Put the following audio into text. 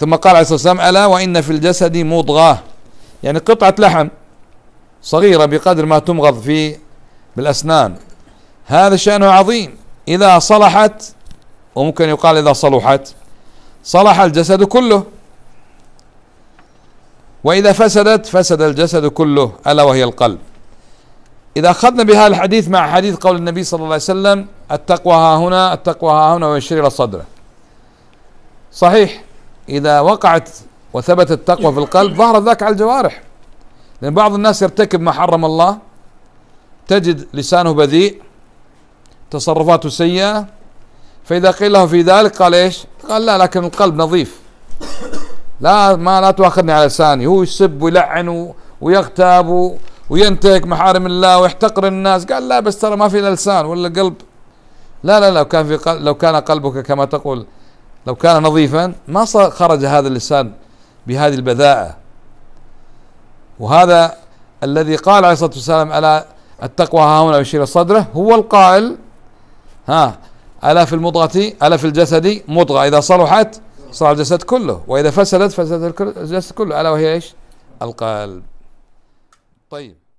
ثم قال عليه الصلاة والسلام ألا وإن في الجسد مضغة يعني قطعة لحم صغيرة بقدر ما تمغض في بالأسنان هذا شأنه عظيم إذا صلحت وممكن يقال إذا صلحت صلح الجسد كله وإذا فسدت فسد الجسد كله ألا وهي القلب إذا أخذنا بهذا الحديث مع حديث قول النبي صلى الله عليه وسلم التقوى ها هنا التقوى ها هنا ويشير إلى صدره صحيح إذا وقعت وثبت التقوى في القلب ظهر ذاك على الجوارح لأن بعض الناس يرتكب ما حرم الله تجد لسانه بذيء تصرفاته سيئة فإذا قيل له في ذلك قال إيش قال لا لكن القلب نظيف لا ما لا تؤاخذني على لساني هو يسب ويلعن ويغتاب وينتهك محارم الله ويحتقر الناس قال لا بس ترى ما في لسان ولا قلب لا لا لو كان في قل... لو كان قلبك كما تقول لو كان نظيفا ما صار خرج هذا اللسان بهذه البذاءة وهذا الذي قال عليه الصلاة والسلام ألا التقوى ها هنا يشير صدره هو القائل ها ألا في المضغة ألا في الجسد مضغة إذا صلحت صلح الجسد كله وإذا فسدت فسد الجسد كله ألا وهي إيش القلب طيب